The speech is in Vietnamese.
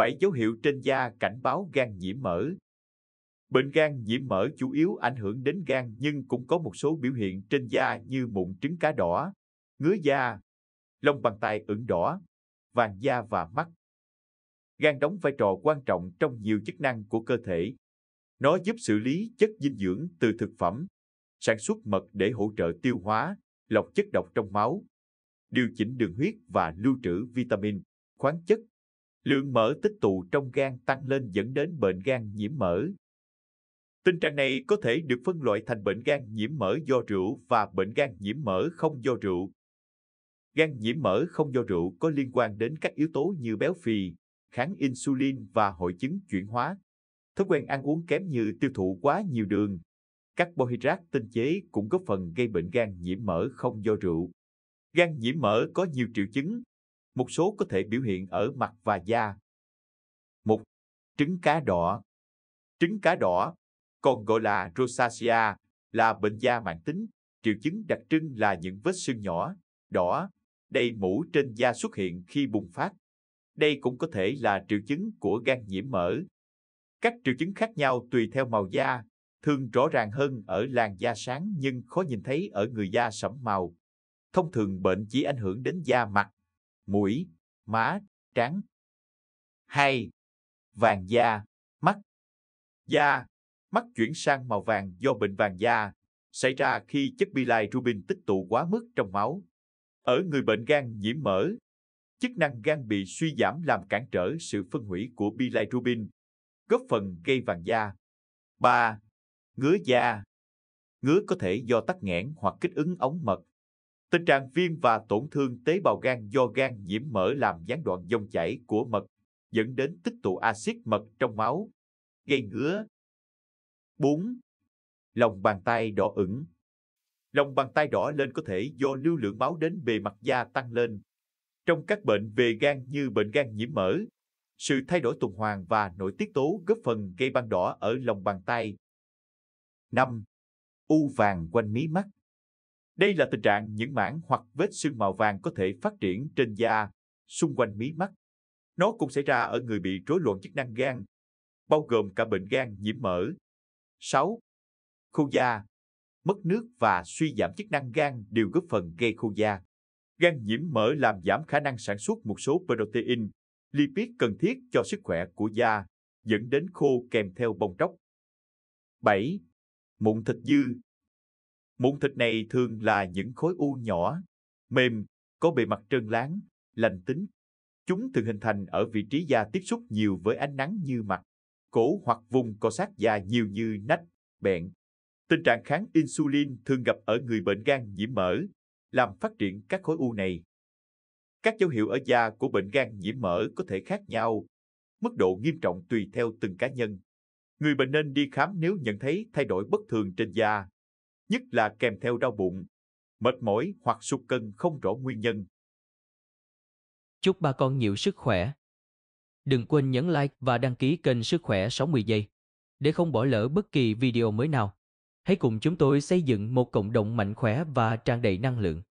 7 dấu hiệu trên da cảnh báo gan nhiễm mỡ. Bệnh gan nhiễm mỡ chủ yếu ảnh hưởng đến gan nhưng cũng có một số biểu hiện trên da như mụn trứng cá đỏ, ngứa da, lông bàn tay ửng đỏ, vàng da và mắt. Gan đóng vai trò quan trọng trong nhiều chức năng của cơ thể. Nó giúp xử lý chất dinh dưỡng từ thực phẩm, sản xuất mật để hỗ trợ tiêu hóa, lọc chất độc trong máu, điều chỉnh đường huyết và lưu trữ vitamin, khoáng chất Lượng mỡ tích tụ trong gan tăng lên dẫn đến bệnh gan nhiễm mỡ. Tình trạng này có thể được phân loại thành bệnh gan nhiễm mỡ do rượu và bệnh gan nhiễm mỡ không do rượu. Gan nhiễm mỡ không do rượu có liên quan đến các yếu tố như béo phì, kháng insulin và hội chứng chuyển hóa. Thói quen ăn uống kém như tiêu thụ quá nhiều đường, các carbohydrate tinh chế cũng góp phần gây bệnh gan nhiễm mỡ không do rượu. Gan nhiễm mỡ có nhiều triệu chứng, một số có thể biểu hiện ở mặt và da. Một, Trứng cá đỏ Trứng cá đỏ, còn gọi là rosacea, là bệnh da mãn tính, triệu chứng đặc trưng là những vết sưng nhỏ, đỏ, đầy mũ trên da xuất hiện khi bùng phát. Đây cũng có thể là triệu chứng của gan nhiễm mỡ. Các triệu chứng khác nhau tùy theo màu da, thường rõ ràng hơn ở làn da sáng nhưng khó nhìn thấy ở người da sẫm màu. Thông thường bệnh chỉ ảnh hưởng đến da mặt, mũi, má, trán. 2. Vàng da, mắt. Da, mắt chuyển sang màu vàng do bệnh vàng da, xảy ra khi chất bilirubin tích tụ quá mức trong máu. Ở người bệnh gan nhiễm mỡ, chức năng gan bị suy giảm làm cản trở sự phân hủy của bilirubin, góp phần gây vàng da. 3. Ngứa da Ngứa có thể do tắc nghẽn hoặc kích ứng ống mật, Tình trạng viêm và tổn thương tế bào gan do gan nhiễm mỡ làm gián đoạn dòng chảy của mật, dẫn đến tích tụ axit mật trong máu, gây ngứa. 4. Lòng bàn tay đỏ ửng. Lòng bàn tay đỏ lên có thể do lưu lượng máu đến bề mặt da tăng lên. Trong các bệnh về gan như bệnh gan nhiễm mỡ, sự thay đổi tuần hoàn và nội tiết tố góp phần gây ban đỏ ở lòng bàn tay. 5. U vàng quanh mí mắt đây là tình trạng những mảng hoặc vết sưng màu vàng có thể phát triển trên da, xung quanh mí mắt. Nó cũng xảy ra ở người bị rối loạn chức năng gan, bao gồm cả bệnh gan nhiễm mỡ. 6. Khô da Mất nước và suy giảm chức năng gan đều góp phần gây khô da. Gan nhiễm mỡ làm giảm khả năng sản xuất một số protein, lipid cần thiết cho sức khỏe của da, dẫn đến khô kèm theo bong tróc. 7. Mụn thịt dư Mụn thịt này thường là những khối u nhỏ, mềm, có bề mặt trơn láng, lành tính. Chúng thường hình thành ở vị trí da tiếp xúc nhiều với ánh nắng như mặt, cổ hoặc vùng có sát da nhiều như nách, bẹn. Tình trạng kháng insulin thường gặp ở người bệnh gan nhiễm mỡ, làm phát triển các khối u này. Các dấu hiệu ở da của bệnh gan nhiễm mỡ có thể khác nhau, mức độ nghiêm trọng tùy theo từng cá nhân. Người bệnh nên đi khám nếu nhận thấy thay đổi bất thường trên da, nhất là kèm theo đau bụng, mệt mỏi hoặc sụt cân không rõ nguyên nhân. Chúc bà con nhiều sức khỏe. Đừng quên nhấn like và đăng ký kênh Sức khỏe 60 giây để không bỏ lỡ bất kỳ video mới nào. Hãy cùng chúng tôi xây dựng một cộng đồng mạnh khỏe và tràn đầy năng lượng.